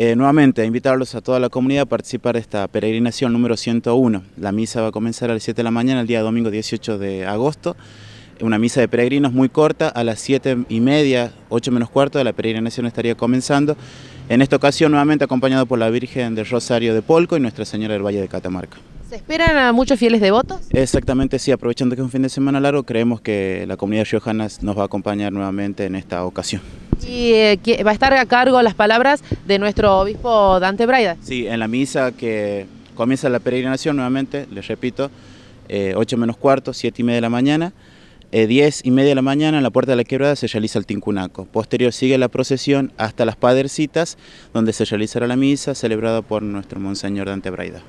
Eh, nuevamente, invitarlos a toda la comunidad a participar de esta peregrinación número 101. La misa va a comenzar a las 7 de la mañana, el día domingo 18 de agosto. Una misa de peregrinos muy corta, a las 7 y media, 8 menos cuarto, la peregrinación estaría comenzando. En esta ocasión, nuevamente acompañado por la Virgen del Rosario de Polco y Nuestra Señora del Valle de Catamarca. ¿Se esperan a muchos fieles devotos? Exactamente, sí. Aprovechando que es un fin de semana largo, creemos que la comunidad riojana nos va a acompañar nuevamente en esta ocasión. Y eh, va a estar a cargo las palabras de nuestro obispo Dante Braida. Sí, en la misa que comienza la peregrinación nuevamente, les repito, eh, ocho 8 menos cuarto, 7 y media de la mañana. Eh, diez 10 y media de la mañana en la Puerta de la Quebrada se realiza el Tincunaco. Posterior sigue la procesión hasta las Padercitas, donde se realizará la misa celebrada por nuestro Monseñor Dante Braida.